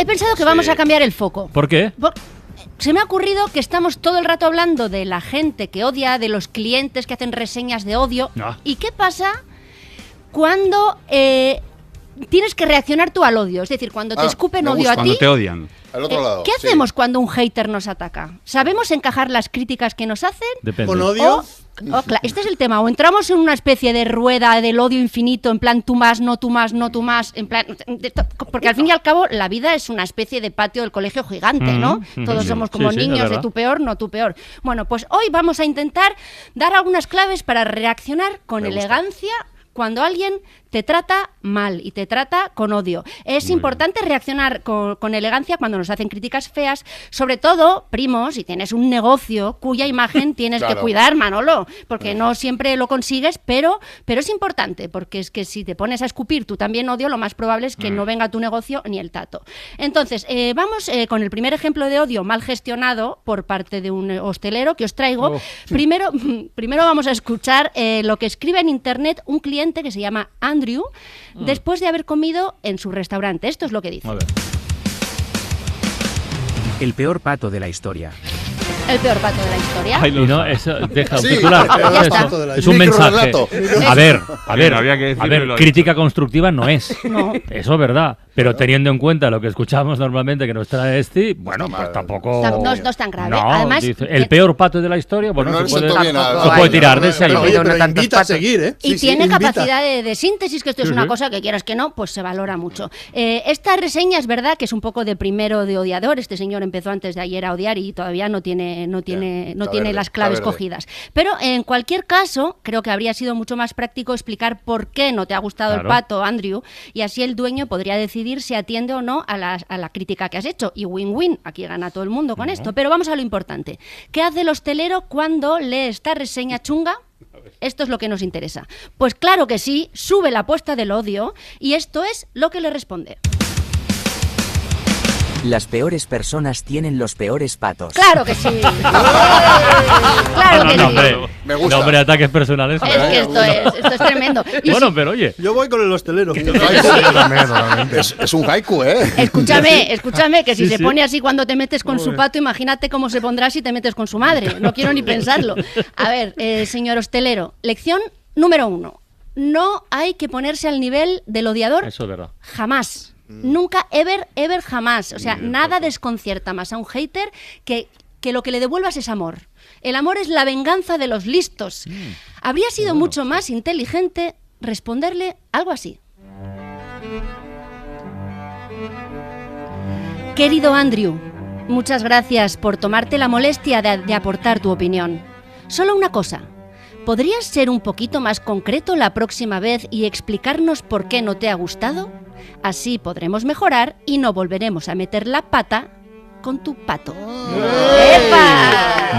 he pensado que vamos a cambiar el foco. ¿Por qué? se me ha ocurrido que estamos todo el rato hablando de la gente que odia, de los clientes que hacen reseñas de odio. Ah. ¿Y qué pasa cuando eh, tienes que reaccionar tú al odio? Es decir, cuando te ah, escupen odio a ti. Cuando te odian. Eh, ¿Qué hacemos cuando un hater nos ataca? ¿Sabemos encajar las críticas que nos hacen? ¿Con odio? Oh, este es el tema. O entramos en una especie de rueda del odio infinito, en plan tú más, no tú más, no tú más, en plan. Porque al fin y al cabo la vida es una especie de patio del colegio gigante, ¿no? Mm, mm, Todos somos como niños de tu peor, no tu peor. Bueno, pues hoy vamos a intentar dar algunas claves para reaccionar con elegancia cuando alguien te trata mal y te trata con odio. Es importante reaccionar con, elegancia cuando nos hacen críticas feas, sobre todo, primos, si tienes un negocio cuya imagen tienes que cuidar, Manolo, porque no siempre lo consigues, pero, pero es importante, porque es que si te pones a escupir tú también odio, lo más probable es que mm. no venga tu negocio ni el tato. Entonces, eh, vamos eh, con el primer ejemplo de odio mal gestionado por parte de un eh, hostelero que os traigo. Oh, primero, primero vamos a escuchar lo que escribe en internet un cliente que se llama Andrew mm. después de haber comido en su restaurante. Esto es lo que dice. El peor pato de la historia. El peor pato de la historia. Ay, no, eso, deja un titular. Es, es un mensaje. A ver, a ver, a ver, crítica constructiva no es. No. Eso es verdad. Pero teniendo en cuenta lo que escuchamos normalmente que nos trae este, bueno, pues tampoco. No, es tan grave. Además, el peor pato de la historia, bueno, no se, puede, tirar de ese seguir, ¿eh? Y tiene capacidad de, síntesis, que esto es una cosa que quieras que no, pues se valora mucho. Eh, esta reseña es verdad que es un poco de primero de odiador. Este señor empezó antes de ayer a odiar y todavía no tiene, no tiene, no tiene las claves cogidas. Pero en cualquier caso, creo que habría sido mucho más práctico explicar por qué no te ha gustado el pato, Andrew, y así el dueño podría decir si atiende o no a la, crítica que has hecho. Y win-win, aquí gana todo el mundo con esto. Pero vamos a lo importante. ¿Qué hace el hostelero cuando lee esta reseña chunga? Esto es lo que nos interesa. Pues claro que sí, sube la apuesta del odio y esto es lo que le responde. Las peores personas tienen los peores patos. Claro que sí. claro que no, sí. Me gusta. No, hombre, ataques personales. Es que esto es, esto es tremendo. bueno, pero oye. Yo voy con el hostelero. es, un haiku, ¿eh? Escúchame, escúchame, que si se pone así cuando te metes con su pato, imagínate cómo se pondrá si te metes con su madre. No quiero ni pensarlo. A ver, eh, señor hostelero, lección número uno. No hay que ponerse al nivel del odiador Eso es verdad. jamás. Mm. Nunca, ever, ever jamás. O sea, nada desconcierta más a un hater que, que lo que le devuelvas es amor. El amor es la venganza de los listos. Mm. Habría sido mucho más inteligente responderle algo así. Querido Andrew, muchas gracias por tomarte la molestia de aportar tu opinión. Solo una cosa. ¿Podrías ser un poquito más concreto la próxima vez y explicarnos por qué no te ha gustado? Así podremos mejorar y no volveremos a meter la pata con tu pato. ¡Epa!